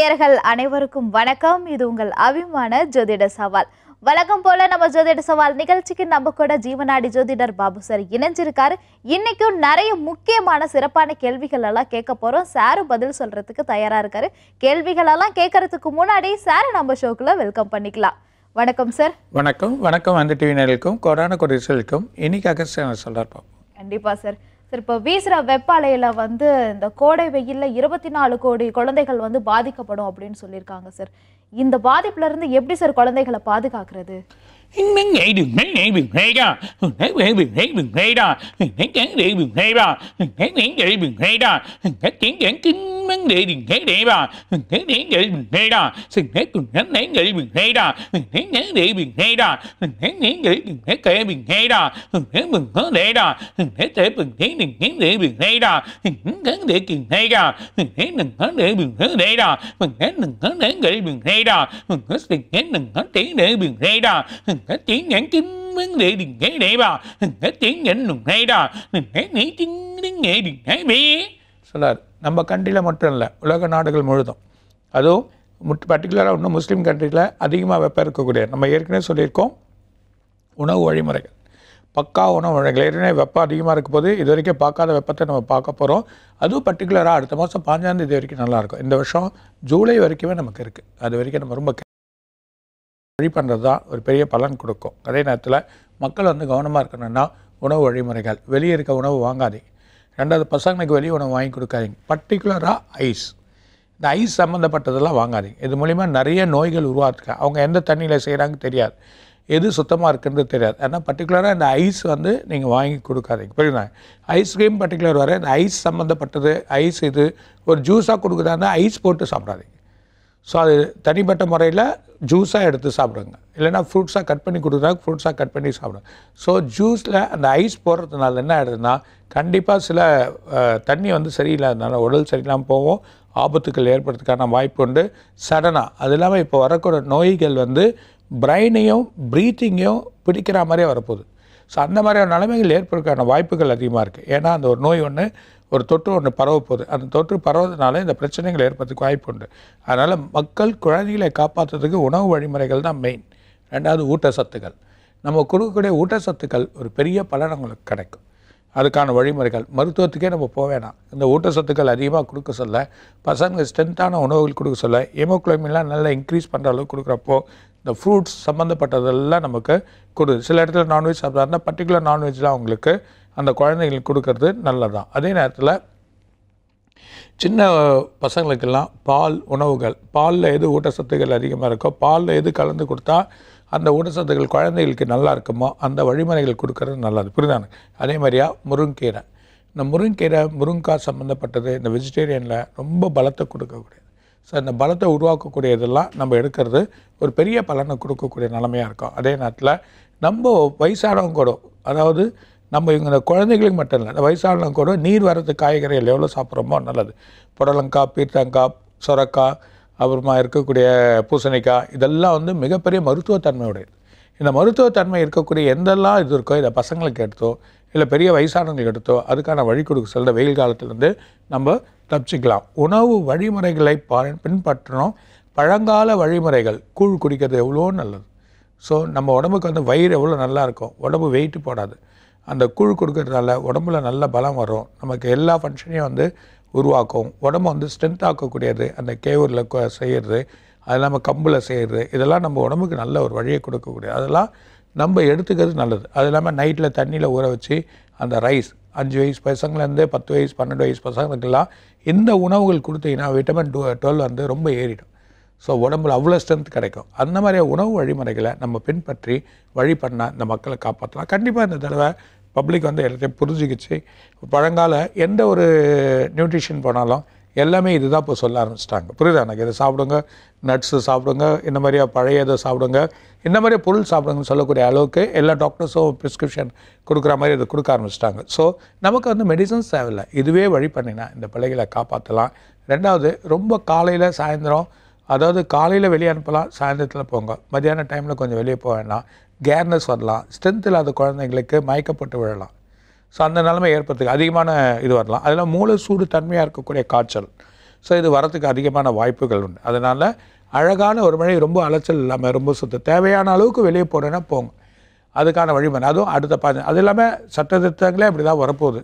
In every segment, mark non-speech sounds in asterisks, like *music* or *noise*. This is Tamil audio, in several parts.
நேயர்கள் அனைவருக்கும் வணக்கம் இது உங்கள் அபிமான ஜோதிட சவால் வழக்கம் போல நம்ம ஜோதிட சவால் நிகழ்ச்சிக்கு நம்ம கூட ஜீவநாடி ஜோதிடர் பாபு சார் இணைஞ்சிருக்காரு இன்னைக்கும் நிறைய முக்கியமான சிறப்பான கேள்விகள் எல்லாம் கேட்க போறோம் சாரு பதில் சொல்றதுக்கு தயாரா இருக்காரு கேள்விகள் எல்லாம் கேட்கறதுக்கு முன்னாடி சாரு நம்ம ஷோக்குள்ள வெல்கம் பண்ணிக்கலாம் வணக்கம் சார் வணக்கம் வணக்கம் அந்த டிவி நேர்களுக்கும் கொரோனா குறிச்சலுக்கும் இன்னைக்கு அகஸ்டியன் கண்டிப்பா சார் சார் இப்போ வீசுகிற வெப்பாலையில் வந்து இந்த கோடை வெயிலில் இருபத்தி நாலு கோடி குழந்தைகள் வந்து பாதிக்கப்படும் அப்படின்னு சொல்லியிருக்காங்க சார் இந்த பாதிப்புலேருந்து எப்படி சார் குழந்தைகளை பாதுகாக்கிறது nén nhẹ đường nén nhẹ đường hay đó hừng nắng nhẹ đường nén đường hay đó hừng nắng trắng địa đường hay đó hừng nắng nắng địa đường hay đó hừng nắng trắng trắng kính nắng địa đường hay địa đó hừng nắng nắng địa đường hay đó hừng nắng cùng nắng nắng địa đường hay đó hừng nắng nắng địa đường hay đó hừng nắng nắng địa đường hay kệ đường hay đó hừng nắng mừng có để đó hừng nắng thể bình thế đường nén địa đường hay đó hừng nắng nắng địa đường hay đó hừng nắng nắng có để đường hay để đó nén nắng nắng có để địa đường hay đó nén nắng nắng nắng có trắng địa đường hay đó tiếng நம்ம கண்ட்ரியில் மட்டும் இல்லை உலக நாடுகள் முழுதும் அதுவும் முட் பர்டிகுலராக இன்னும் முஸ்லீம் கண்ட்ரியில் அதிகமாக வெப்பம் இருக்கக்கூடிய நம்ம ஏற்கனவே சொல்லியிருக்கோம் உணவு வழிமுறைகள் பக்கா உணவு வழிகள் ஏற்கனவே வெப்பம் அதிகமாக இருக்கும் போது இது வரைக்கும் பார்க்காத வெப்பத்தை நம்ம பார்க்க போகிறோம் அதுவும் பர்டிகுலராக அடுத்த மாதம் பாஞ்சாந்தேதி வரைக்கும் நல்லாயிருக்கும் இந்த வருஷம் ஜூலை வரைக்குமே நமக்கு இருக்குது அது வரைக்கும் நம்ம ரொம்ப வழி பண்ணுறது தான் ஒரு பெரிய பலன் கொடுக்கும் அதே நேரத்தில் மக்கள் வந்து கவனமாக இருக்கணும்னா உணவு வழிமுறைகள் வெளியே இருக்க உணவு வாங்காதீங்க ரெண்டாவது பசங்களுக்கு வெளியே உணவு வாங்கி கொடுக்காதீங்க பர்டிகுலராக ஐஸ் இந்த ஐஸ் சம்மந்தப்பட்டதெல்லாம் வாங்காதீங்க இது மூலிமா நிறைய நோய்கள் உருவாக்குறாங்க அவங்க எந்த தண்ணியில் செய்கிறாங்க தெரியாது எது சுத்தமாக இருக்குன்றது தெரியாது ஆனால் பர்டிகுலராக இந்த ஐஸ் வந்து நீங்கள் வாங்கி கொடுக்காதீங்க புரியுதா ஐஸ்கிரீம் பர்டிகுலர் வர இந்த ஐஸ் சம்மந்தப்பட்டது ஐஸ் இது ஒரு ஜூஸாக கொடுக்குறாங்கன்னா ஐஸ் போட்டு சாப்பிடாதீங்க ஸோ அது தனிப்பட்ட முறையில் ஜூஸாக எடுத்து சாப்பிடுங்க இல்லைனா ஃப்ரூட்ஸாக கட் பண்ணி கொடுக்குறாங்க ஃப்ரூட்ஸாக கட் பண்ணி சாப்பிடுங்க ஸோ ஜூஸில் அந்த ஐஸ் போடுறதுனால என்ன ஆகிடுதுன்னா கண்டிப்பாக சில தண்ணி வந்து சரியில்லாதனால உடல் சரியில்லாமல் போவோம் ஆபத்துக்கள் ஏற்படுறதுக்கான வாய்ப்பு உண்டு சடனாக அது இல்லாமல் இப்போ வரக்கூடிய நோய்கள் வந்து பிரெயினையும் ப்ரீத்திங்கையும் பிடிக்கிற மாதிரியே வரப்போகுது ஸோ அந்த மாதிரியான நிலைமைகள் ஏற்படுறதுக்கான வாய்ப்புகள் அதிகமாக இருக்குது ஏன்னா அந்த ஒரு நோய் ஒன்று ஒரு தொற்று ஒன்று பரவ போகுது அந்த தொற்று பரவதுனால இந்த பிரச்சனைகள் ஏற்படுறதுக்கு வாய்ப்பு உண்டு அதனால் மக்கள் குழந்தைகளை காப்பாற்றுறதுக்கு உணவு வழிமுறைகள் தான் மெயின் ரெண்டாவது ஊட்டச்சத்துக்கள் நம்ம கொடுக்கக்கூடிய ஊட்டச்சத்துக்கள் ஒரு பெரிய பலன் அவங்களுக்கு கிடைக்கும் அதுக்கான வழிமுறைகள் மருத்துவத்துக்கே நம்ம போக வேணாம் இந்த ஊட்டச்சத்துக்கள் அதிகமாக கொடுக்க சொல்ல பசங்க ஸ்ட்ரென்த்தான உணவுகள் கொடுக்க சொல்ல ஹீமோக்ளோமின்லாம் நல்லா இன்க்ரீஸ் பண்ணுற அளவுக்கு கொடுக்குறப்போ இந்த ஃப்ரூட்ஸ் சம்மந்தப்பட்டதெல்லாம் நமக்கு கொடுக்குது சில இடத்துல நான்வெஜ் சாப்பிட்றாருன்னா பர்டிகுலர் நான்வெஜ்லாம் அவங்களுக்கு அந்த குழந்தைங்களுக்கு கொடுக்கறது நல்லதான் அதே நேரத்தில் சின்ன பசங்களுக்கெல்லாம் பால் உணவுகள் பாலில் எது ஊட்டச்சத்துகள் அதிகமாக இருக்கோ பாலில் எது கலந்து கொடுத்தா அந்த ஊட்டச்சத்துகள் குழந்தைகளுக்கு நல்லா இருக்குமோ அந்த வழிமுறைகள் கொடுக்கறது நல்லது புரிதானு அதே மாதிரியா முருங்கீரை இந்த முருங்கீரை முருங்காய் சம்மந்தப்பட்டது இந்த வெஜிடேரியனில் ரொம்ப பலத்தை கொடுக்கக்கூடியது ஸோ இந்த பலத்தை உருவாக்கக்கூடியதெல்லாம் நம்ம எடுக்கிறது ஒரு பெரிய பலனை கொடுக்கக்கூடிய நிலமையாக இருக்கும் அதே நேரத்தில் நம்ம வயசானவங்க கூட அதாவது நம்ம இவங்க குழந்தைகளுக்கு மட்டும் இல்லை வயசானவங்க கூட நீர் வரத்து காய்கறிகள் எவ்வளோ சாப்பிட்றோமோ நல்லது புடலங்காய் பீர்த்தங்காய் சுரக்காய் அப்புறமா இருக்கக்கூடிய பூசணிக்காய் இதெல்லாம் வந்து மிகப்பெரிய மருத்துவத்தன்மையுடையது இந்த மருத்துவத்தன்மை இருக்கக்கூடிய எந்தெல்லாம் இது இருக்கோ இதை பசங்களுக்கு எடுத்தோ இல்லை பெரிய வயசானவங்களுக்கு எடுத்தோ அதுக்கான வழி கொடுக்க சொல்கிற வெயில் காலத்துலேருந்து நம்ம தப்பிச்சிக்கலாம் உணவு வழிமுறைகளை பின்பற்றணும் பழங்கால வழிமுறைகள் கூழ் குடிக்கிறது எவ்வளோ நல்லது ஸோ நம்ம உடம்புக்கு வந்து வயிறு எவ்வளோ நல்லா இருக்கும் உடம்பு வெயிட்டு போடாது அந்த கூழ் கொடுக்கறதுனால உடம்புல நல்ல பலம் வரும் நமக்கு எல்லா ஃபங்க்ஷனையும் வந்து உருவாக்கும் உடம்பு வந்து ஸ்ட்ரென்த் ஆக்கக்கூடியது அந்த கேவூரில் செய்கிறது அது இல்லாமல் கம்பில் செய்கிறது இதெல்லாம் நம்ம உடம்புக்கு நல்ல ஒரு வழியை கொடுக்கக்கூடிய அதெல்லாம் நம்ம எடுத்துக்கிறது நல்லது அது இல்லாமல் நைட்டில் தண்ணியில் ஊற வச்சு அந்த ரைஸ் அஞ்சு வயசு பசங்கள்லேருந்து பத்து வயசு பன்னெண்டு வயசு பசங்களுக்கெல்லாம் இந்த உணவுகள் கொடுத்தீங்கன்னா விட்டமின் டூ டுவெல் வந்து ரொம்ப ஏறிடும் ஸோ உடம்புல அவ்வளோ ஸ்ட்ரென்த் கிடைக்கும் அந்த மாதிரியான உணவு வழிமுறைகளை நம்ம பின்பற்றி வழி பண்ணால் இந்த மக்களை காப்பாற்றலாம் கண்டிப்பாக இந்த தடவை பப்ளிக் வந்து எல்லாத்தையும் புரிஞ்சுக்கிச்சு பழங்கால எந்த ஒரு நியூட்ரிஷன் போனாலும் எல்லாமே இதுதான் இப்போ சொல்ல ஆரம்பிச்சிட்டாங்க புரியுதா எனக்கு இதை சாப்பிடுங்க நட்ஸு சாப்பிடுங்க இந்த மாதிரியா பழைய இதை சாப்பிடுங்க இந்த மாதிரி பொருள் சாப்பிடுங்கன்னு சொல்லக்கூடிய அளவுக்கு எல்லா டாக்டர்ஸும் ப்ரிஸ்கிரிப்ஷன் கொடுக்குற மாதிரி இதை கொடுக்க ஆரம்பிச்சிட்டாங்க ஸோ நமக்கு வந்து மெடிசன்ஸ் தேவையில்லை இதுவே வழி பண்ணினா இந்த பிள்ளைகளை காப்பாற்றலாம் ரெண்டாவது ரொம்ப காலையில் சாயந்தரம் அதாவது காலையில் வெளியே அனுப்பலாம் சாயந்தரத்தில் போங்க மதியான டைமில் கொஞ்சம் வெளியே போவேன்னா கேர்னஸ் வரலாம் ஸ்ட்ரென்த் இல்லாத குழந்தைங்களுக்கு மயக்கப்பட்டு விழலாம் ஸோ அந்த நிலைமை ஏற்படுறதுக்கு அதிகமான இது வரலாம் அதில் மூளை சூடு தன்மையாக இருக்கக்கூடிய காய்ச்சல் ஸோ இது வரத்துக்கு அதிகமான வாய்ப்புகள் உண்டு அதனால் அழகான ஒரு மழை ரொம்ப அலைச்சல் இல்லாமல் ரொம்ப சுத்த தேவையான அளவுக்கு வெளியே போகிறேன்னா போங்க அதுக்கான வழிமுறை அதுவும் அடுத்த பாதி அது இல்லாமல் சட்டத்திட்டங்களே அப்படி தான் வரப்போகுது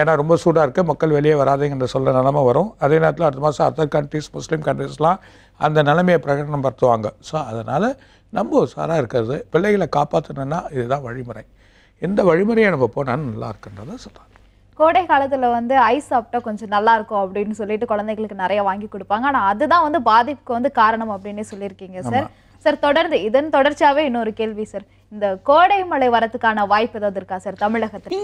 ஏன்னா ரொம்ப சூடாக இருக்க மக்கள் வெளியே வராதுங்கிற சொல்ல நிலமை வரும் அதே நேரத்தில் அடுத்த மாதம் அதர் கண்ட்ரிஸ் முஸ்லீம் கண்ட்ரிஸ்லாம் அந்த நிலைமையை பிரகடனம் படுத்துவாங்க ஸோ அதனால் நம்ம உஷாராக இருக்கிறது பிள்ளைகளை காப்பாற்றணுன்னா இதுதான் வழிமுறை எந்த வழிமுறையை நம்ம போனாலும் நல்லா இருக்குன்றதை சொல்கிறாங்க கோடை காலத்தில் வந்து ஐஸ் சாப்பிட்டா கொஞ்சம் நல்லா இருக்கும் அப்படின்னு சொல்லிட்டு குழந்தைகளுக்கு நிறைய வாங்கி கொடுப்பாங்க ஆனால் அதுதான் வந்து பாதிப்புக்கு வந்து காரணம் அப்படின்னு சொல்லியிருக்கீங்க சார் சார் தொடர்ந்து இதன் தொடர்ச்சியாகவே இன்னொரு கேள்வி சார் இந்த கோடை மழை வரதுக்கான வாய்ப்பு ஏதாவது இருக்கா சார் தமிழகத்தில்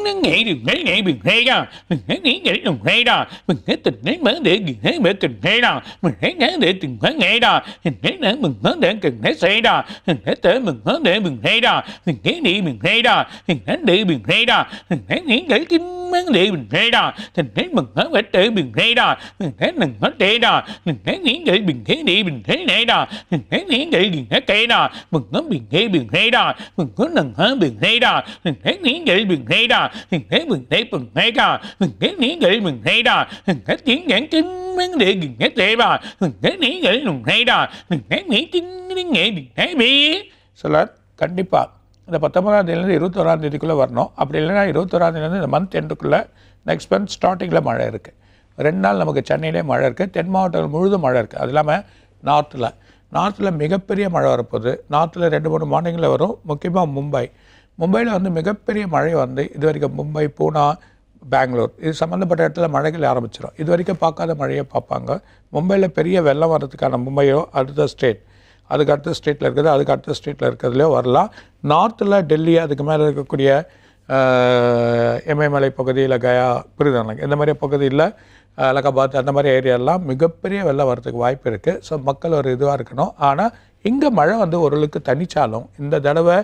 mang đi bình thế đó thành thế mừng hết phải tự bình thế đó mình thế mừng hết thế đó mình thế nghĩ vậy bình thế đi bình thế này đó mình thế nghĩ vậy bình thế cây đó mừng hết bình thế bình thế đó mình cứ nâng hơn bình thấy đó mình thấy nghĩ vậy bình thấy đó mình thấy mình thấy bình thấy đó mình thấy nghĩ vậy mình thấy đó mình thấy tiếng nhãn kinh vấn đề gần nhất tệ bà mình thấy nghĩ vậy mình thấy đó mình thấy nghĩ kinh đến nghệ mình thấy bi சொல்லார் கண்டிப்பாக இந்த பத்தொன்பதாம் தேதியிலேருந்து இருபத்தோராம் தேதிக்குள்ளே வரணும் அப்படி இல்லைன்னா இருபத்தோராம் தேதியிலேருந்து இந்த மந்த் எண்டுக்குள்ளே நெக்ஸ்ட் மந்த் ஸ்டார்டிங்கில் மழை இருக்குது ரெண்டு நாள் நமக்கு சென்னையிலே மழை இருக்குது தென் மாவட்டங்கள் முழுதும் மழை இருக்குது அது இல்லாமல் நார்த்தில் நார்த்தில் மிகப்பெரிய மழை வரப்போகுது நார்த்தில் ரெண்டு மூணு மாநிலங்களில் வரும் முக்கியமாக மும்பை மும்பையில் வந்து மிகப்பெரிய மழை வந்து இது வரைக்கும் மும்பை பூனா பெங்களூர் இது சம்மந்தப்பட்ட இடத்துல மழைகள் ஆரம்பிச்சிடும் இது வரைக்கும் பார்க்காத மழையை பார்ப்பாங்க மும்பையில் பெரிய வெள்ளம் வர்றதுக்கான மும்பையோ அடுத்த ஸ்டேட் அதுக்கு அடுத்த ஸ்டேட்டில் இருக்குது அதுக்கு அடுத்த ஸ்டேட்டில் இருக்கிறதுலையோ வரலாம் நார்த்தில் டெல்லி அதுக்கு மேலே இருக்கக்கூடிய இமயமலை பகுதியில் கயா பிரிதானங்க இந்த மாதிரி பகுதியில் அலகாபாத் அந்த மாதிரி ஏரியாலாம் மிகப்பெரிய வெள்ளம் வரதுக்கு வாய்ப்பு இருக்குது ஸோ மக்கள் ஒரு இதுவாக இருக்கணும் ஆனால் இங்கே மழை வந்து ஓரளவுக்கு தனிச்சாலும் இந்த தடவை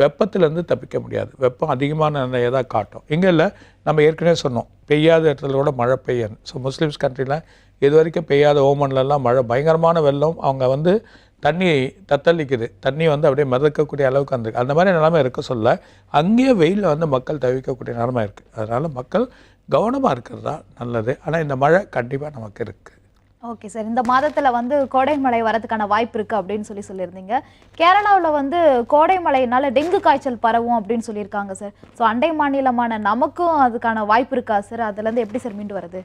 வெப்பத்திலேருந்து தப்பிக்க முடியாது வெப்பம் அதிகமான தான் காட்டும் இங்கே இல்லை நம்ம ஏற்கனவே சொன்னோம் பெய்யாத இடத்துல கூட மழை பெய்யணும் ஸோ முஸ்லீம்ஸ் கண்ட்ரியில் இது வரைக்கும் பெய்யாத ஓமன்லலாம் மழை பயங்கரமான வெள்ளம் அவங்க வந்து தண்ணி தத்தளிக்குது தண்ணி வந்து அப்படியே மிதக்கக்கூடிய அளவுக்கு வந்திருக்கு அந்த மாதிரி நிலமை இருக்க சொல்ல அங்கேயே வெயிலில் வந்து மக்கள் தவிக்கக்கூடிய நிலமை இருக்குது அதனால் மக்கள் கவனமாக இருக்கிறது தான் நல்லது ஆனால் இந்த மழை கண்டிப்பாக நமக்கு இருக்குது ஓகே சார் இந்த மாதத்தில் வந்து கோடை மழை வரதுக்கான வாய்ப்பு இருக்குது அப்படின்னு சொல்லி சொல்லியிருந்தீங்க கேரளாவில் வந்து கோடை மழையினால டெங்கு காய்ச்சல் பரவும் அப்படின்னு சொல்லியிருக்காங்க சார் ஸோ அண்டை மாநிலமான நமக்கும் அதுக்கான வாய்ப்பு இருக்கா சார் அதுலேருந்து எப்படி சார் மீண்டு வருது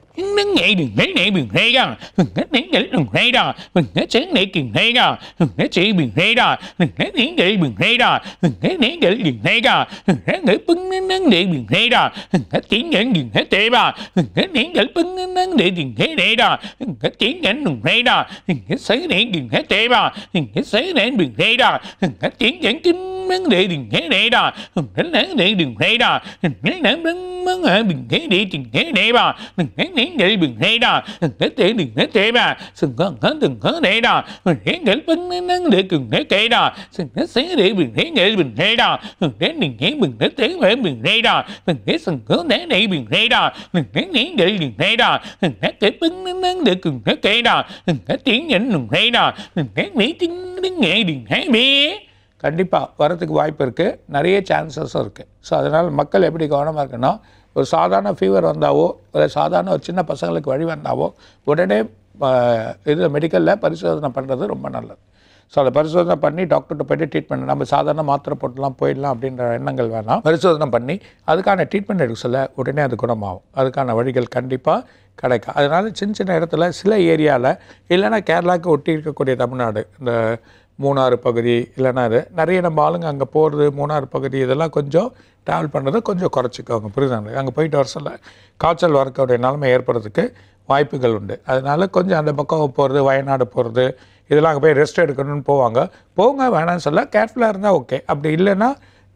நீங்கள் thấy đến đường thế đó hình hết sấy đến đừng hết thế bà hình hết sấy đến đừng thế đó hình hết tiếng đến chính vấn đề đừng hết đấy đó hình hết đến để đường thế đó hình hết đến đến vấn đề đường thế để đường thế đấy đó hình hết đến để đường thế đó hình hết để đường thế thế đó sừng gần hết đường hết đấy đó hình hết đến vấn đến để đường thế thế đó sừng hết sấy để đường thế để đường thế đó hình hết đừng thế đường hết thế phải đường thế đó hình hết sừng có để để đường thế đó hình hết đến để đường thế đó hình hết để vấn đến để đường hết thế nào cái tiếng nhẫn hay nào cái mấy tiếng nghe hay mê கண்டிப்பாக வரத்துக்கு வாய்ப்பு இருக்குது நிறைய சான்சஸும் இருக்குது ஸோ அதனால் மக்கள் எப்படி கவனமாக இருக்குன்னா ஒரு சாதாரண ஃபீவர் வந்தாவோ ஒரு சாதாரண ஒரு சின்ன பசங்களுக்கு வழி வந்தாவோ உடனே இது மெடிக்கலில் பரிசோதனை பண்ணுறது ரொம்ப நல்லது ஸோ அதை பரிசோதனை பண்ணி டாக்டர்கிட்ட போய்ட்டு ட்ரீட்மெண்ட் நம்ம சாதாரண மாத்திரை போட்டுலாம் போயிடலாம் அப்படின்ற எண்ணங்கள் வேணாம் பரிசோதனை பண்ணி அதுக்கான ட்ரீட்மெண்ட் எடுக்க சொல்ல உடனே அது குணமாகும் அதுக்கான வழிகள் கண்டிப்பாக கிடைக்கும் அதனால் சின்ன சின்ன இடத்துல சில ஏரியாவில் இல்லைன்னா கேரளாவுக்கு ஒட்டி இருக்கக்கூடிய தமிழ்நாடு இந்த மூணாறு பகுதி இல்லைன்னா அது நிறைய நம்ம ஆளுங்க அங்கே போகிறது மூணாறு பகுதி இதெல்லாம் கொஞ்சம் ட்ராவல் பண்ணுறதை கொஞ்சம் குறைச்சிக்கோங்க புரிதாங்க அங்கே போயிட்டு வர சொல்ல காய்ச்சல் வரக்கூடிய நிலமை ஏற்படுறதுக்கு வாய்ப்புகள் உண்டு அதனால் கொஞ்சம் அந்த பக்கம் போகிறது வயநாடு போகிறது இதெல்லாம் அங்கே போய் ரெஸ்ட் எடுக்கணும்னு போவாங்க போங்க வேணாம்னு சொல்ல கேர்ஃபுல்லாக இருந்தால் ஓகே அப்படி இல்லைன்னா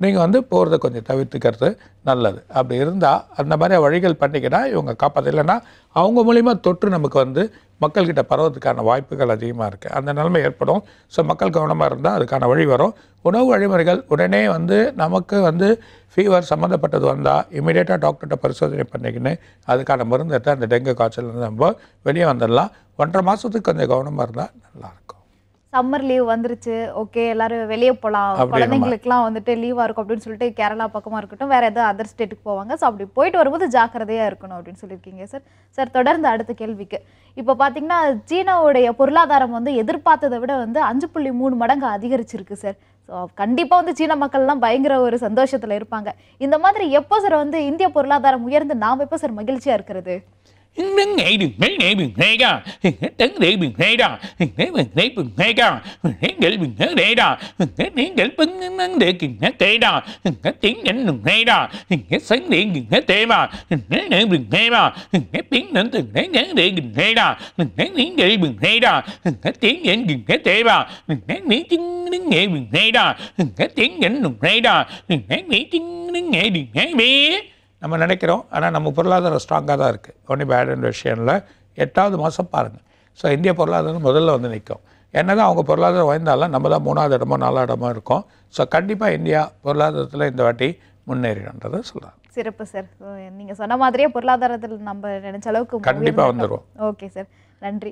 நீங்கள் வந்து போகிறத கொஞ்சம் தவிர்த்துக்கிறது நல்லது அப்படி இருந்தால் அந்த மாதிரி வழிகள் பண்ணிக்கிட்டால் இவங்க காப்பாற்ற இல்லைன்னா அவங்க மூலிமா தொற்று நமக்கு வந்து மக்கள்கிட்ட பரவதுக்கான வாய்ப்புகள் அதிகமாக இருக்குது அந்த நிலைமை ஏற்படும் ஸோ மக்கள் கவனமாக இருந்தால் அதுக்கான வழி வரும் உணவு வழிமுறைகள் உடனே வந்து நமக்கு வந்து ஃபீவர் சம்மந்தப்பட்டது வந்தால் இமீடியட்டாக டாக்டர்கிட்ட பரிசோதனை பண்ணிக்கின்னு அதுக்கான மருந்து எடுத்து அந்த டெங்கு காய்ச்சல் நம்ம வெளியே வந்துடலாம் ஒன்றரை மாதத்துக்கு கொஞ்சம் கவனமாக இருந்தால் நல்லாயிருக்கும் சம்மர் லீவ் வந்துருச்சு ஓகே எல்லாரும் வெளியே போகலாம் குழந்தைங்களுக்குலாம் வந்துட்டு லீவாக இருக்கும் அப்படின்னு சொல்லிட்டு கேரளா பக்கமாக இருக்கட்டும் வேறு ஏதாவது அதர் ஸ்டேட்டுக்கு போவாங்க ஸோ அப்படி போயிட்டு வரும்போது ஜாக்கிரதையாக இருக்கணும் அப்படின்னு சொல்லியிருக்கீங்க சார் சார் தொடர்ந்து அடுத்த கேள்விக்கு இப்போ பார்த்தீங்கன்னா சீனாவுடைய பொருளாதாரம் வந்து எதிர்பார்த்ததை விட வந்து அஞ்சு புள்ளி மூணு மடங்கு அதிகரிச்சிருக்கு சார் ஸோ கண்டிப்பாக வந்து சீன மக்கள்லாம் பயங்கர ஒரு சந்தோஷத்தில் இருப்பாங்க இந்த மாதிரி எப்போ சார் வந்து இந்திய பொருளாதாரம் உயர்ந்து நாம் எப்போ சார் மகிழ்ச்சியாக இருக்கிறது nắng nghệ đừng mấy nghệ đường này cả hình hết tấn đệ đường này đó hình hết đường này đường này cả hình hết đệ đường hết đệ đó hình hết đến đệ bưng nắng đệ kiền hết đệ đó hình hết tiếng đến đừng này đó hình hết sáng điện đừng hết đệ mà hình hết nghệ đường này mà hình hết tiếng đến từng hết đến đệ đường này đó hình hết tiếng đệ đường này đó hình hết tiếng đến đường hết đệ mà hình hết miếng chứng nắng nghệ đường này đó hình hết tiếng đến đường này đó hình hết miếng chứng nắng nghệ đường này biết நம்ம நினைக்கிறோம் ஆனால் நம்ம பொருளாதாரம் ஸ்ட்ராங்காக தான் இருக்குது ஒன்றும் பேடுன்ற விஷயம்ல எட்டாவது மாதம் பாருங்கள் ஸோ இந்திய பொருளாதாரம் முதல்ல வந்து நிற்கும் என்ன தான் அவங்க பொருளாதாரம் வாய்ந்தாலும் நம்ம தான் மூணாவது இடமோ நாலாவது இடமோ இருக்கும் ஸோ கண்டிப்பாக இந்தியா பொருளாதாரத்தில் இந்த வாட்டி முன்னேறிடும்ன்றதை சொல்கிறாங்க சிறப்பு சார் நீங்கள் சொன்ன மாதிரியே பொருளாதாரத்தில் நம்ம நினச்ச அளவுக்கு கண்டிப்பாக வந்துடுவோம் ஓகே சார் நன்றி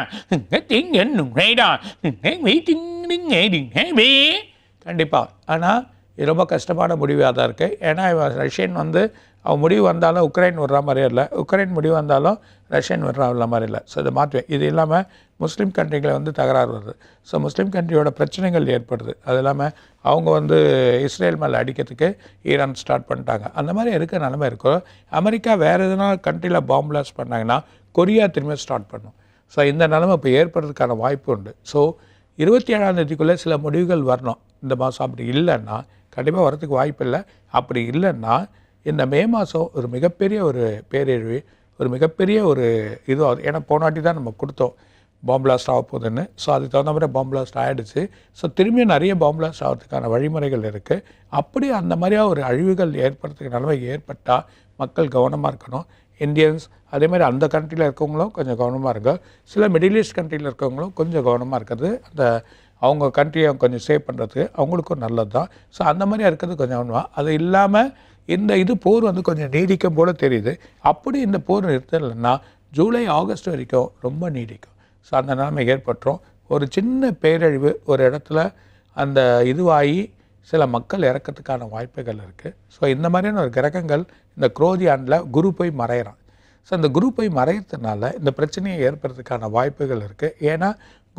நீங்கள் திங்கன் நுழைடா கண்டிப்பாக ஆனால் இது ரொம்ப கஷ்டமான முடிவாக தான் இருக்குது ஏன்னா இவன் ரஷ்யன் வந்து அவன் முடிவு வந்தாலும் உக்ரைன் வர்ற மாதிரியே இல்லை உக்ரைன் முடிவு வந்தாலும் ரஷ்யன் வர்ற மாதிரி இல்லை ஸோ இதை மாற்றுவேன் இது இல்லாமல் முஸ்லீம் கண்ட்ரிகளை வந்து தகராறு வருது ஸோ முஸ்லீம் கண்ட்ரியோட பிரச்சனைகள் ஏற்படுது அது இல்லாமல் அவங்க வந்து இஸ்ரேல் மேலே அடிக்கிறதுக்கு ஈரான் ஸ்டார்ட் பண்ணிட்டாங்க அந்த மாதிரி இருக்கிற நிலமை இருக்கோ அமெரிக்கா வேறு எதுனா கண்ட்ரியில் பாம்பிளாஸ் பண்ணாங்கன்னா கொரியா திரும்ப ஸ்டார்ட் பண்ணும் ஸோ இந்த நிலமை இப்போ ஏற்படுறதுக்கான வாய்ப்பு உண்டு ஸோ இருபத்தி ஏழாம் தேதிக்குள்ளே சில முடிவுகள் வரணும் இந்த மாதம் அப்படி இல்லைன்னா கண்டிப்பாக வரத்துக்கு வாய்ப்பு இல்லை அப்படி இல்லைன்னா இந்த மே மாதம் ஒரு மிகப்பெரிய ஒரு பேரழிவு ஒரு மிகப்பெரிய ஒரு இதுவாகுது ஏன்னா போனாட்டி தான் நம்ம கொடுத்தோம் பாம்பிளாஸ்ட் ஆக போகுதுன்னு ஸோ அதுக்கு தகுந்த மாதிரி பாம்பிளாஸ்ட் ஆகிடுச்சு ஸோ திரும்பியும் நிறைய பாம்பிளாஸ்ட் ஆகிறதுக்கான வழிமுறைகள் இருக்குது அப்படி அந்த மாதிரியாக ஒரு அழிவுகள் ஏற்படுறதுக்கு நிலைமை ஏற்பட்டால் மக்கள் கவனமாக இருக்கணும் இந்தியன்ஸ் அதே மாதிரி அந்த கண்ட்ரியில் இருக்கவங்களும் கொஞ்சம் கவனமாக இருக்கும் சில மிடில் ஈஸ்ட் கண்ட்ரியில் இருக்கவங்களும் கொஞ்சம் கவனமாக இருக்கிறது அந்த அவங்க கண்ட்ரியை கொஞ்சம் சேவ் பண்ணுறதுக்கு அவங்களுக்கும் நல்லது தான் ஸோ அந்த மாதிரி இருக்கிறது கொஞ்சம் கவனமாக அது இல்லாமல் இந்த இது போர் வந்து கொஞ்சம் நீடிக்கும் போல் தெரியுது அப்படி இந்த போர் நிறுத்தலைன்னா ஜூலை ஆகஸ்ட் வரைக்கும் ரொம்ப நீடிக்கும் ஸோ அந்த நிலைமை ஏற்பட்டுரும் ஒரு சின்ன பேரழிவு ஒரு இடத்துல அந்த இதுவாகி சில மக்கள் இறக்கிறதுக்கான வாய்ப்புகள் இருக்குது ஸோ இந்த மாதிரியான ஒரு கிரகங்கள் இந்த குரோதி ஆண்டில் குரு போய் மறையிறான் ஸோ இந்த குரு போய் மறையிறதுனால இந்த பிரச்சனையை ஏற்படுறதுக்கான வாய்ப்புகள் இருக்குது ஏன்னா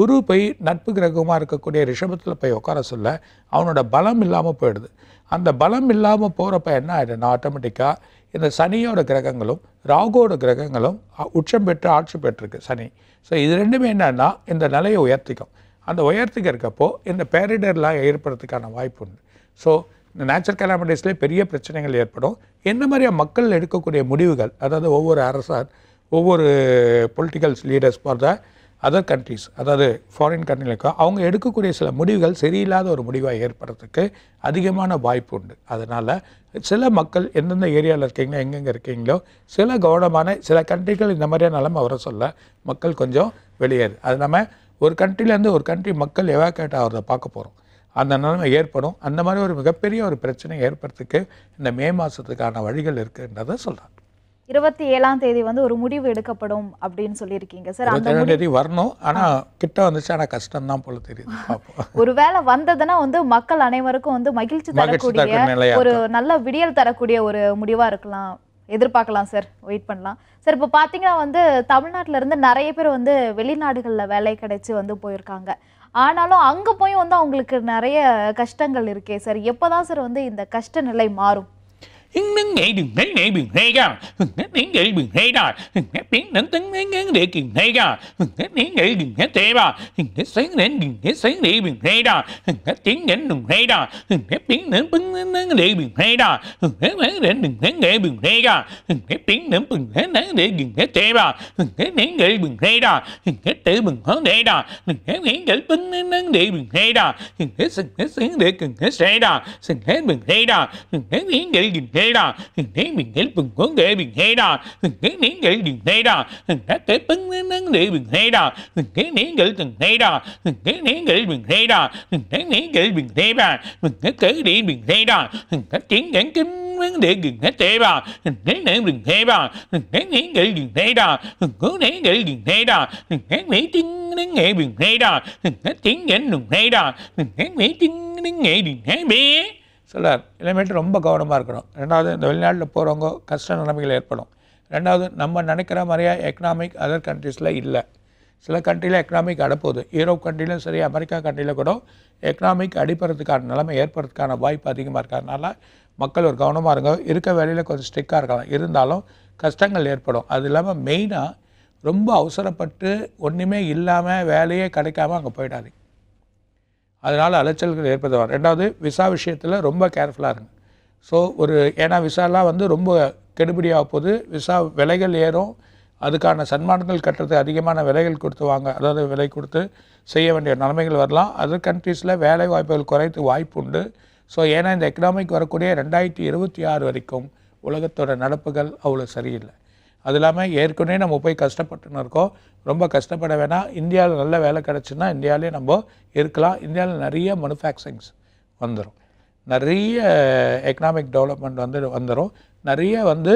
குரு போய் நட்பு கிரகமாக இருக்கக்கூடிய ரிஷபத்தில் போய் உட்கார சொல்ல அவனோட பலம் இல்லாமல் போயிடுது அந்த பலம் இல்லாமல் போகிறப்ப என்ன ஆகிடுனா ஆட்டோமேட்டிக்காக இந்த சனியோட கிரகங்களும் ராகுவோட கிரகங்களும் உச்சம் பெற்று ஆட்சி பெற்றிருக்கு சனி ஸோ இது ரெண்டுமே என்னென்னா இந்த நிலையை உயர்த்திக்கும் அந்த உயரத்துக்கு இருக்கப்போ இந்த பேரிடர்லாம் ஏற்படுறதுக்கான வாய்ப்பு உண்டு ஸோ இந்த நேச்சுரல் கலாமிட்டிஸ்லேயே பெரிய பிரச்சனைகள் ஏற்படும் என்ன மாதிரியாக மக்கள் எடுக்கக்கூடிய முடிவுகள் அதாவது ஒவ்வொரு அரசார் ஒவ்வொரு politicals leaders for the other countries அதாவது ஃபாரின் கண்ட்ரிகளுக்கும் அவங்க எடுக்கக்கூடிய சில முடிவுகள் சரியில்லாத ஒரு முடிவாக ஏற்படுறதுக்கு அதிகமான வாய்ப்பு உண்டு அதனால் சில மக்கள் எந்தெந்த ஏரியாவில் இருக்கீங்களோ எங்கெங்கே இருக்கீங்களோ சில கவனமான சில கண்ட்ரிகள் இந்த மாதிரியான நிலமை வர சொல்ல மக்கள் கொஞ்சம் வெளியேறு அது நம்ம ஒரு கண்ட்ரிலேருந்து ஒரு கண்ட்ரி மக்கள் எவாக்கேட் ஆகிறத பார்க்க போகிறோம் அந்த நிலைமை ஏற்படும் அந்த மாதிரி ஒரு மிகப்பெரிய ஒரு பிரச்சனை ஏற்படுறதுக்கு இந்த மே மாதத்துக்கான வழிகள் இருக்குன்றதை சொல்கிறாங்க இருபத்தி ஏழாம் தேதி வந்து ஒரு முடிவு எடுக்கப்படும் அப்படின்னு சொல்லியிருக்கீங்க சார் அந்த தேதி வரணும் ஆனால் கிட்ட வந்துச்சு ஆனால் கஷ்டம் தான் போல தெரியுது *laughs* ஒருவேளை வந்ததுன்னா வந்து மக்கள் அனைவருக்கும் வந்து மகிழ்ச்சி தரக்கூடிய ஒரு நல்ல விடியல் தரக்கூடிய ஒரு முடிவாக இருக்கலாம் எதிர்பார்க்கலாம் சார் வெயிட் பண்ணலாம் சார் இப்போ பார்த்தீங்கன்னா வந்து தமிழ்நாட்டில் இருந்து நிறைய பேர் வந்து வெளிநாடுகளில் வேலை கிடைச்சி வந்து போயிருக்காங்க ஆனாலும் அங்கே போய் வந்து அவங்களுக்கு நிறைய கஷ்டங்கள் இருக்கே சார் எப்போ தான் சார் வந்து இந்த கஷ்ட நிலை மாறும் nắng nghệ đừng nắng nghệ đừng hay ra hừng nát nắng nghệ đừng hay ra hừng nát tiếng nắng tiếng nắng nắng để kìm hay ra hừng nát nắng nghệ đừng nát thế ra hừng nát sáng nắng đừng nát sáng để đừng hay ra hừng nát tiếng nắng đừng hay ra hừng nát tiếng nắng bưng nắng nắng để đừng hay ra hừng nát nắng để đừng nắng nghệ đừng hay ra hừng nát tiếng nắng bừng nát nắng để đừng nát thế ra hừng nát nắng nghệ đừng hay ra hừng nát tử bừng hón để ra hừng nát nắng nghệ bưng nắng nắng để đừng hay ra hừng nát sáng nắng để đừng nát thế ra hừng nát bừng hay ra hừng nát tiếng nghệ đừng hay thằng thằng thằng bừng 내라 내민 thằng 건데 민 해라 내내게 딘 내라 thằng 뿡는 내민 해라 내내게 딘 내라 내내게 빈 내라 내내게 빈 내라 내게 thằng 내라 tiếng nhãn kính vấn đề đừng hết tệ bà nén nén đừng thế bà thằng nén nén nghệ đừng thế thằng cố nén nghệ đừng thế đà nén nén tiếng nén nghệ đừng thế thằng nén tiếng nhãn đừng thế đà nén nén tiếng nén nghệ đừng thế bé சிலர் இனிமேட்டு ரொம்ப கவனமாக இருக்கணும் ரெண்டாவது இந்த வெளிநாட்டில் போகிறவங்க கஷ்ட நிலைமைகள் ஏற்படும் ரெண்டாவது நம்ம நினைக்கிற மாதிரியாக எக்கனாமிக் அதர் கண்ட்ரீஸில் இல்லை சில கண்ட்ரியில் எக்கனாமிக் அடப்போகுது யூரோப் கண்ட்ரிலும் சரி அமெரிக்கா கண்ட்ரியில் கூட எக்கனாமிக் அடிப்படுறதுக்கான நிலைமை ஏற்படுறதுக்கான வாய்ப்பு அதிகமாக இருக்கிறதுனால மக்கள் ஒரு கவனமாக இருங்க இருக்க வேலையில் கொஞ்சம் ஸ்ட்ரிக்காக இருக்கலாம் இருந்தாலும் கஷ்டங்கள் ஏற்படும் அது இல்லாமல் மெயினாக ரொம்ப அவசரப்பட்டு ஒன்றுமே இல்லாமல் வேலையே கிடைக்காம அங்கே போயிடாதீங்க அதனால் அலைச்சல்கள் ஏற்படுவார் ரெண்டாவது விசா விஷயத்தில் ரொம்ப கேர்ஃபுல்லாக இருங்க ஸோ ஒரு ஏன்னா விசாலாம் வந்து ரொம்ப கெடுபடியாக போகுது விசா விலைகள் ஏறும் அதுக்கான சன்மானங்கள் கட்டுறது அதிகமான விலைகள் கொடுத்து வாங்க அதாவது விலை கொடுத்து செய்ய வேண்டிய நிலைமைகள் வரலாம் அதர் கண்ட்ரீஸில் வேலை வாய்ப்புகள் குறைத்து வாய்ப்பு உண்டு ஸோ ஏன்னா இந்த எக்கனாமிக் வரக்கூடிய ரெண்டாயிரத்தி இருபத்தி ஆறு வரைக்கும் உலகத்தோட நடப்புகள் அவ்வளோ சரியில்லை அது இல்லாமல் ஏற்கனவே நம்ம போய் கஷ்டப்பட்டுன்னு இருக்கோம் ரொம்ப கஷ்டப்பட வேணாம் இந்தியாவில் நல்ல வேலை கிடச்சுன்னா இந்தியாவிலே நம்ம இருக்கலாம் இந்தியாவில் நிறைய மனுஃபேக்சரிங்ஸ் வந்துடும் நிறைய எக்கனாமிக் டெவலப்மெண்ட் வந்து வந்துடும் நிறைய வந்து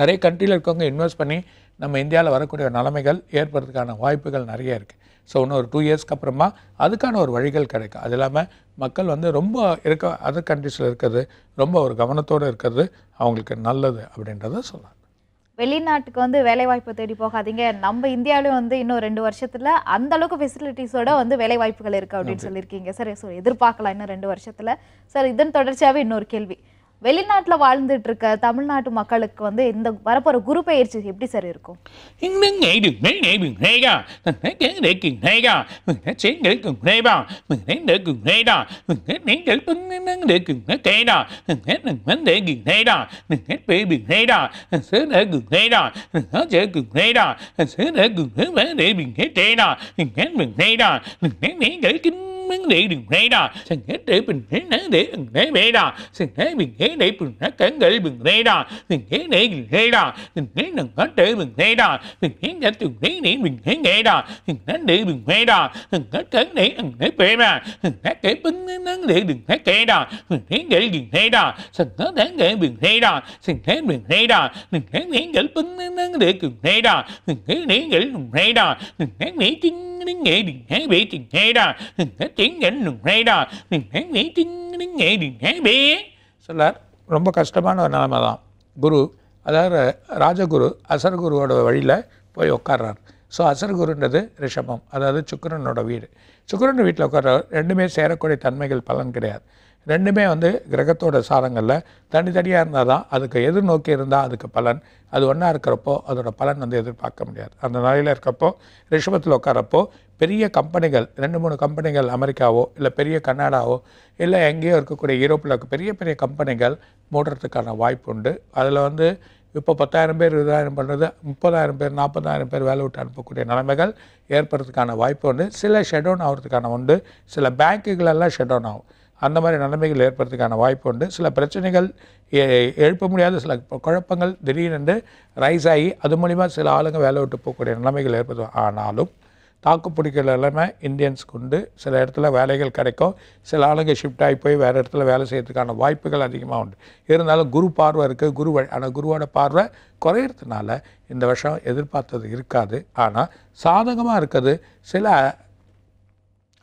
நிறைய கண்ட்ரியில் இருக்கவங்க இன்வெஸ்ட் பண்ணி நம்ம இந்தியாவில் வரக்கூடிய நிலைமைகள் ஏற்படுறதுக்கான வாய்ப்புகள் நிறைய இருக்குது ஸோ இன்னும் ஒரு டூ இயர்ஸ்க்கு அப்புறமா அதுக்கான ஒரு வழிகள் கிடைக்கும் அது இல்லாமல் மக்கள் வந்து ரொம்ப இருக்க அதர் கண்ட்ரிஸில் இருக்கிறது ரொம்ப ஒரு கவனத்தோடு இருக்கிறது அவங்களுக்கு நல்லது அப்படின்றத சொல்லலாம் வெளிநாட்டுக்கு வந்து வேலைவாய்ப்பு தேடி போகாதீங்க நம்ம இந்தியாவிலேயும் வந்து இன்னும் ரெண்டு வருஷத்தில் அந்த அளவுக்கு ஃபெசிலிட்டிஸோட வந்து வேலைவாய்ப்புகள் இருக்குது அப்படின்னு சொல்லியிருக்கீங்க சார் எதிர்பார்க்கலாம் இன்னும் ரெண்டு வருஷத்தில் சார் இதன் தொடர்ச்சியாகவே இன்னொரு கேள்வி வெளிநாட்டில் வாழ்ந்துட்டு இருக்க தமிழ்நாட்டு மக்களுக்கு வந்து இந்த வரப்போகிற குரு பயிற்சி எப்படி சார் இருக்கும் நீங்கள் nắng để đừng nghe đó sừng hết để bình hết nắng để đừng nghe bể đó sừng hết bình hết để bình hết cản để bình nghe đó sừng hết để bình nghe đó sừng hết đừng hết để bình nghe đó sừng hết đã từng nấy để bình hết nghe đó sừng hết để bình nghe đó sừng hết cản để đừng nấy bể mà sừng hết để bình nắng để đừng hết kể đó sừng hết để bình nghe đó sừng hết để để bình nghe đó sừng hết bình nghe đó sừng hết để để bình nắng để cùng nghe đó sừng hết để để cùng nấy đó sừng hết để chính சொல்லார் ரொம்ப கஷ்டமான ஒரு நிலைமை தான் குரு அதாவது ராஜகுரு அசர்குருவோட வழியில் போய் உட்கார்றார் ஸோ அசர்குருன்றது ரிஷபம் அதாவது சுக்கரனோட வீடு சுக்கரன் வீட்டில் உட்கார ரெண்டுமே சேரக்கூடிய தன்மைகள் பலன் கிடையாது ரெண்டுமே வந்து கிரகத்தோட சாரங்களில் தனித்தனியாக இருந்தால் தான் அதுக்கு எதிர்நோக்கி இருந்தால் அதுக்கு பலன் அது ஒன்றா இருக்கிறப்போ அதோட பலன் வந்து எதிர்பார்க்க முடியாது அந்த நிலையில் இருக்கப்போ ரிஷபத்தில் உட்காரப்போ பெரிய கம்பெனிகள் ரெண்டு மூணு கம்பெனிகள் அமெரிக்காவோ இல்லை பெரிய கனடாவோ இல்லை எங்கேயோ இருக்கக்கூடிய யூரோப்பில் இருக்க பெரிய பெரிய கம்பெனிகள் மூடுறதுக்கான வாய்ப்பு உண்டு அதில் வந்து இப்போ பத்தாயிரம் பேர் இருபதாயிரம் பண்ணுறது முப்பதாயிரம் பேர் நாற்பதாயிரம் பேர் வேலை விட்டு அனுப்பக்கூடிய நிலைமைகள் ஏற்படுறதுக்கான வாய்ப்பு உண்டு சில ஷெடவுன் ஆகிறதுக்கான உண்டு சில பேங்க்குகளெல்லாம் ஷெடவுன் ஆகும் அந்த மாதிரி நிலைமைகள் ஏற்படுறதுக்கான வாய்ப்பு உண்டு சில பிரச்சனைகள் எழுப்ப முடியாத சில குழப்பங்கள் திடீரென்று ரைஸ் ஆகி அது மூலிமா சில ஆளுங்க வேலை விட்டு போகக்கூடிய நிலைமைகள் ஏற்படுத்தும் ஆனாலும் தாக்கு பிடிக்கிற நிலைமை இந்தியன்ஸ்க்கு உண்டு சில இடத்துல வேலைகள் கிடைக்கும் சில ஆளுங்க ஷிஃப்ட் ஆகி போய் வேறு இடத்துல வேலை செய்யறதுக்கான வாய்ப்புகள் அதிகமாக உண்டு இருந்தாலும் குரு பார்வை இருக்குது குரு ஆனால் குருவோட பார்வை குறையிறதுனால இந்த வருஷம் எதிர்பார்த்தது இருக்காது ஆனால் சாதகமாக இருக்கிறது சில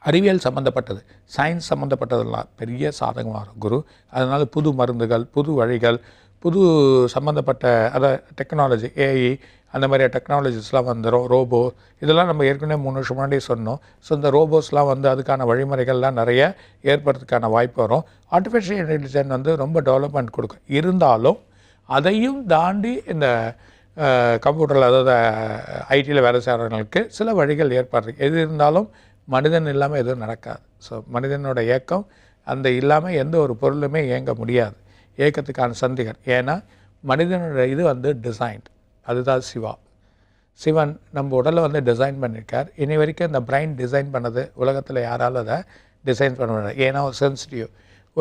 அறிவியல் சம்மந்தப்பட்டது சயின்ஸ் சம்மந்தப்பட்டதெல்லாம் பெரிய சாதகமாக இருக்கும் குரு அதனால் புது மருந்துகள் புது வழிகள் புது சம்மந்தப்பட்ட அதை டெக்னாலஜி ஏஐ அந்த மாதிரி டெக்னாலஜிஸ்லாம் வந்துடும் ரோபோ இதெல்லாம் நம்ம ஏற்கனவே மூணு வருஷம் முன்னாடி சொன்னோம் ஸோ இந்த ரோபோஸ்லாம் வந்து அதுக்கான வழிமுறைகள்லாம் நிறைய ஏற்படுறதுக்கான வாய்ப்பு வரும் ஆர்டிஃபிஷியல் இன்டெலிஜென்ஸ் வந்து ரொம்ப டெவலப்மெண்ட் கொடுக்கும் இருந்தாலும் அதையும் தாண்டி இந்த கம்ப்யூட்டரில் அதாவது ஐடியில் வேலை செய்கிறவங்களுக்கு சில வழிகள் ஏற்படுறது எது இருந்தாலும் மனிதன் இல்லாமல் எதுவும் நடக்காது ஸோ மனிதனோட இயக்கம் அந்த இல்லாமல் எந்த ஒரு பொருளுமே இயங்க முடியாது இயக்கத்துக்கான சந்திகள் ஏன்னா மனிதனோட இது வந்து டிசைன்ட் அதுதான் சிவா சிவன் நம்ம உடலை வந்து டிசைன் பண்ணியிருக்கார் இனி வரைக்கும் இந்த பிரைன் டிசைன் பண்ணது உலகத்தில் யாராலும் அதை டிசைன் பண்ண முடியாது ஏன்னா ஒரு சென்சிட்டிவ்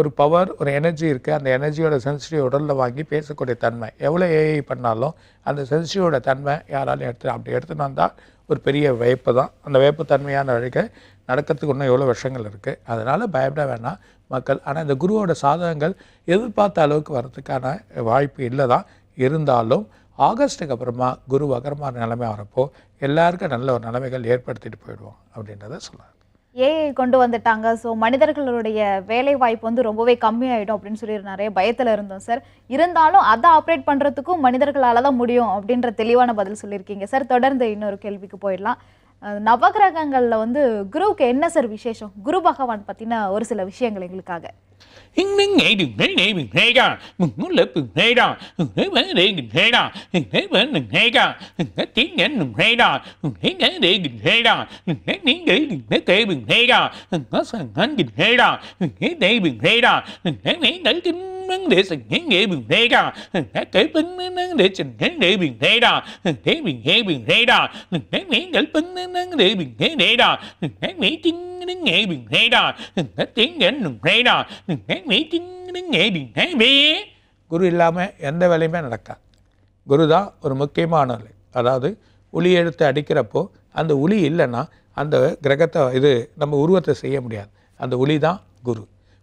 ஒரு பவர் ஒரு எனர்ஜி இருக்குது அந்த எனர்ஜியோட சென்சிட்டிவ் உடலில் வாங்கி பேசக்கூடிய தன்மை எவ்வளோ ஏஐ பண்ணாலும் அந்த சென்சிட்டிவோட தன்மை யாராலும் எடுத்து அப்படி எடுத்துன்னு வந்தால் ஒரு பெரிய வைப்பு தான் அந்த வைப்பு தன்மையான வாழ்க்கை நடக்கிறதுக்கு இன்னும் எவ்வளோ விஷங்கள் இருக்குது அதனால் பயப்பட வேணாம் மக்கள் ஆனால் இந்த குருவோட சாதகங்கள் எதிர்பார்த்த அளவுக்கு வர்றதுக்கான வாய்ப்பு இல்லை தான் இருந்தாலும் ஆகஸ்ட்டுக்கு அப்புறமா குரு அகரமான நிலைமை வரப்போ எல்லாருக்கும் நல்ல ஒரு நிலைமைகள் ஏற்படுத்திட்டு போயிடுவோம் அப்படின்றத சொல்லுவாங்க ஏஐ கொண்டு வந்துட்டாங்க ஸோ மனிதர்களுடைய வேலை வாய்ப்பு வந்து ரொம்பவே கம்மியாயிடும் அப்படின்னு சொல்லி நிறைய பயத்தில் இருந்தோம் சார் இருந்தாலும் அதை ஆப்ரேட் பண்ணுறதுக்கும் மனிதர்களால் தான் முடியும் அப்படின்ற தெளிவான பதில் சொல்லியிருக்கீங்க சார் தொடர்ந்து இன்னொரு கேள்விக்கு போயிடலாம் நவகிரகங்களில் வந்து குருவுக்கு என்ன சார் விசேஷம் குரு பகவான் பற்றின ஒரு சில விஷயங்கள் எங்களுக்காக nhưng nó nghệ đừng thấy để mình hay ra mình muốn lỡ mình hay đó mình thấy bản để mình hay đó mình thấy bản mình hay ra mình thấy tiếng nhãn mình hay đó mình thấy nhãn để mình hay ra mình thấy tiếng để mình thấy kệ mình hay đó mình có sàn hắn mình hay đó mình thấy đây mình hay đó mình thấy nãy đẩy kinh 대신 행계 빙내다 내게 빙내는 대신 행계 빙내다 내 빙해 빙내다 내 빙을 빙내는 내 빙내다 내 빙내는 내 빙내다 내 빙내는 내다 내 빙내는 내 빙내비 குரு இல்லாமல் எந்த வேலையுமே நடக்காது குரு தான் ஒரு முக்கியமான அதாவது ஒளி எடுத்து அடிக்கிறப்போ அந்த ஒளி இல்லைன்னா அந்த கிரகத்தை இது நம்ம உருவத்தை செய்ய முடியாது அந்த ஒளி தான் குரு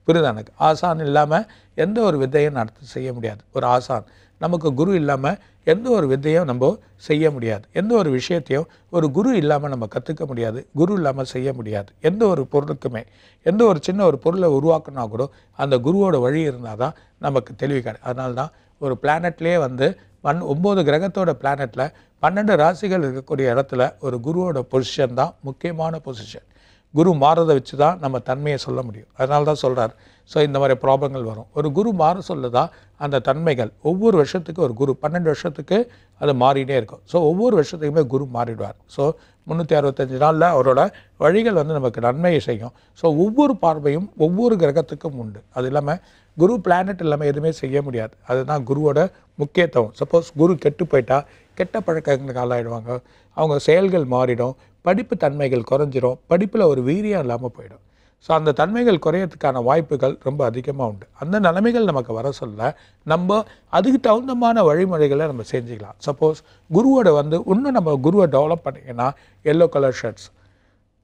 புரியுதா எனக்கு ஆசான் இல்லாமல் எந்த ஒரு வித்தையும் நடத்த செய்ய முடியாது ஒரு ஆசான் நமக்கு குரு இல்லாமல் எந்த ஒரு வித்தையும் நம்ம செய்ய முடியாது எந்த ஒரு விஷயத்தையும் ஒரு குரு இல்லாமல் நம்ம கற்றுக்க முடியாது குரு இல்லாமல் செய்ய முடியாது எந்த ஒரு பொருளுக்குமே எந்த ஒரு சின்ன ஒரு பொருளை உருவாக்கினா கூட அந்த குருவோட வழி இருந்தால் தான் நமக்கு தெளிவு கிடையாது அதனால தான் ஒரு பிளானட்லேயே வந்து மண் ஒம்பது கிரகத்தோட பிளானட்டில் பன்னெண்டு ராசிகள் இருக்கக்கூடிய இடத்துல ஒரு குருவோட பொசிஷன் தான் முக்கியமான பொசிஷன் குரு மாறதை வச்சு தான் நம்ம தன்மையை சொல்ல முடியும் அதனால தான் சொல்கிறார் ஸோ இந்த மாதிரி ப்ராப்ளங்கள் வரும் ஒரு குரு மாற சொல்லதான் அந்த தன்மைகள் ஒவ்வொரு வருஷத்துக்கு ஒரு குரு பன்னெண்டு வருஷத்துக்கு அது மாறினே இருக்கும் ஸோ ஒவ்வொரு வருஷத்துக்குமே குரு மாறிடுவார் ஸோ முந்நூற்றி அறுபத்தஞ்சு நாளில் அவரோட வழிகள் வந்து நமக்கு நன்மையை செய்யும் ஸோ ஒவ்வொரு பார்வையும் ஒவ்வொரு கிரகத்துக்கும் உண்டு அது இல்லாமல் குரு பிளானட் இல்லாமல் எதுவுமே செய்ய முடியாது அதுதான் குருவோட முக்கியத்துவம் சப்போஸ் குரு கெட்டு போயிட்டால் கெட்ட பழக்கங்களுக்கு ஆளாயிடுவாங்க அவங்க செயல்கள் மாறிடும் படிப்பு தன்மைகள் குறைஞ்சிரும் படிப்பில் ஒரு வீரியம் இல்லாமல் போயிடும் ஸோ அந்த தன்மைகள் குறையறதுக்கான வாய்ப்புகள் ரொம்ப அதிகமாக உண்டு அந்த நிலைமைகள் நமக்கு வர சொல்ல நம்ம அதுக்கு தகுந்தமான வழிமுறைகளை நம்ம செஞ்சுக்கலாம் சப்போஸ் குருவோட வந்து இன்னும் நம்ம குருவை டெவலப் பண்ணிங்கன்னா எல்லோ கலர் ஷர்ட்ஸ்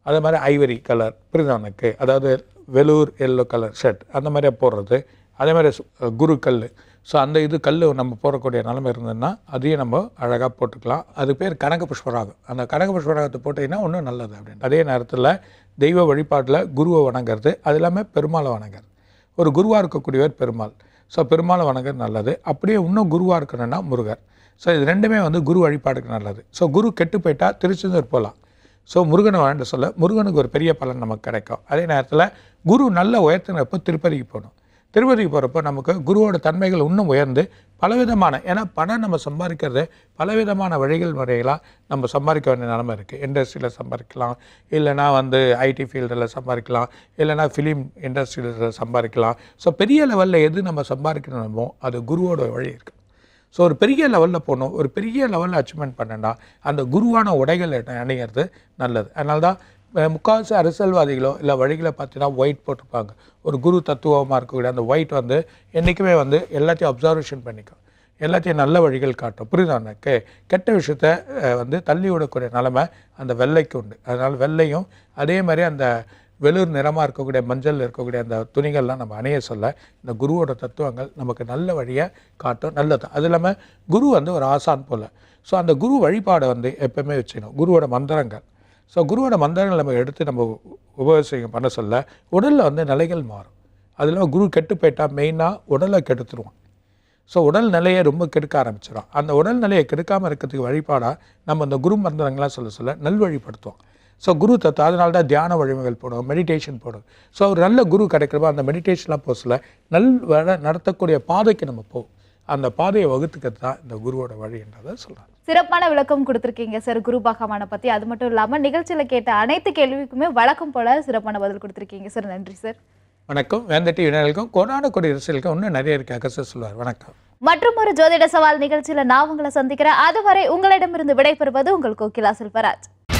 அதே மாதிரி ஐவரி கலர் புரிதவனுக்கு அதாவது வெலூர் எல்லோ கலர் ஷர்ட் அந்த மாதிரியாக போடுறது அதே மாதிரி uh, குருக்கல் ஸோ அந்த இது கல் நம்ம போடக்கூடிய நிலமை இருந்ததுன்னா அதையும் நம்ம அழகாக போட்டுக்கலாம் அது பேர் கனக புஷ்பராகம் அந்த கனக புஷ்பராகத்தை போட்டிங்கன்னா ஒன்றும் நல்லது அப்படின்னு அதே நேரத்தில் தெய்வ வழிபாட்டில் குருவை வணங்குறது அது இல்லாமல் பெருமாளை வணங்குறது ஒரு குருவாக இருக்கக்கூடியவர் பெருமாள் ஸோ பெருமாளை வணங்குறது நல்லது அப்படியே இன்னும் குருவாக இருக்கணும்னா முருகர் ஸோ இது ரெண்டுமே வந்து குரு வழிபாடுக்கு நல்லது ஸோ குரு கெட்டு போயிட்டால் திருச்செந்தூர் போகலாம் ஸோ முருகனை வாழ்ந்து சொல்ல முருகனுக்கு ஒரு பெரிய பலன் நமக்கு கிடைக்கும் அதே நேரத்தில் குரு நல்ல உயர்த்தினப்போ திருப்பதிக்கு போகணும் திருப்பதிக்கு போகிறப்ப நமக்கு குருவோட தன்மைகள் இன்னும் உயர்ந்து பலவிதமான ஏன்னா பணம் நம்ம சம்பாதிக்கிறது பலவிதமான வழிகள் முறைகளாக நம்ம சம்பாதிக்க வேண்டிய நிலமை இருக்குது இண்டஸ்ட்ரியில் சம்பாதிக்கலாம் இல்லைனா வந்து ஐடி ஃபீல்டில் சம்பாதிக்கலாம் இல்லைனா ஃபிலிம் இண்டஸ்ட்ரியில் சம்பாதிக்கலாம் ஸோ பெரிய லெவலில் எது நம்ம சம்பாதிக்கணுமோ அது குருவோட வழி இருக்குது ஸோ ஒரு பெரிய லெவலில் போகணும் ஒரு பெரிய லெவலில் அச்சீவ்மெண்ட் பண்ணேன்னா அந்த குருவான உடைகள் அணிகிறது நல்லது அதனால தான் முக்கால்வாசி அரசியல்வாதிகளோ இல்லை வழிகளை பார்த்தீங்கன்னா ஒயிட் போட்டிருப்பாங்க ஒரு குரு தத்துவமாக இருக்கக்கூடிய அந்த ஒயிட் வந்து என்றைக்குமே வந்து எல்லாத்தையும் அப்சர்வேஷன் பண்ணிக்கும் எல்லாத்தையும் நல்ல வழிகள் காட்டும் புரியுதா எனக்கு கெட்ட விஷயத்த வந்து தள்ளி விடக்கூடிய நிலமை அந்த வெள்ளைக்கு உண்டு அதனால் வெள்ளையும் அதே மாதிரி அந்த வெளிர் நிறமாக இருக்கக்கூடிய மஞ்சள் இருக்கக்கூடிய அந்த துணிகள்லாம் நம்ம அணைய சொல்ல இந்த குருவோட தத்துவங்கள் நமக்கு நல்ல வழியை காட்டும் நல்லது அது இல்லாமல் குரு வந்து ஒரு ஆசான் போல் ஸோ அந்த குரு வழிபாடை வந்து எப்போவுமே வச்சுக்கணும் குருவோட மந்திரங்கள் ஸோ குருவோட மந்திரங்கள் நம்ம எடுத்து நம்ம உபயோகம் பண்ண சொல்ல உடலில் வந்து நிலைகள் மாறும் அதில் குரு கெட்டு போயிட்டால் மெயினாக உடலை கெடுத்துருவோம் ஸோ உடல் நிலையை ரொம்ப கெடுக்க ஆரம்பிச்சிடும் அந்த உடல் நிலையை கெடுக்காமல் இருக்கிறதுக்கு வழிபாடாக நம்ம இந்த குரு மந்திரங்களாம் சொல்ல சொல்ல நல்வழிப்படுத்துவோம் ஸோ குரு தத்துவம் அதனால தான் தியான வழிமுறைகள் போடும் மெடிடேஷன் போடும் ஸோ ஒரு நல்ல குரு கிடைக்கிறப்ப அந்த மெடிடேஷன்லாம் போக சொல்ல நல் நடத்தக்கூடிய பாதைக்கு நம்ம போவோம் அந்த பாதையை வகுத்துக்கிறது தான் இந்த குருவோட வழி வழின்றதை சொல்கிறார் சிறப்பான விளக்கம் கொடுத்துருக்கீங்க சார் குரு பகவானை பற்றி அது மட்டும் இல்லாமல் நிகழ்ச்சியில் கேட்ட அனைத்து கேள்விக்குமே வழக்கம் போல சிறப்பான பதில் கொடுத்துருக்கீங்க சார் நன்றி சார் வணக்கம் வேந்தட்டி வினர்களுக்கும் கொரோனா கொடி அரசியலுக்கும் இன்னும் நிறைய இருக்காக சார் சொல்லுவார் வணக்கம் மற்றும் ஒரு ஜோதிட சவால் நிகழ்ச்சியில் நான் உங்களை சந்திக்கிறேன் அதுவரை உங்களிடமிருந்து விடைபெறுவது உங்கள் கோகிலா செல்வராஜ்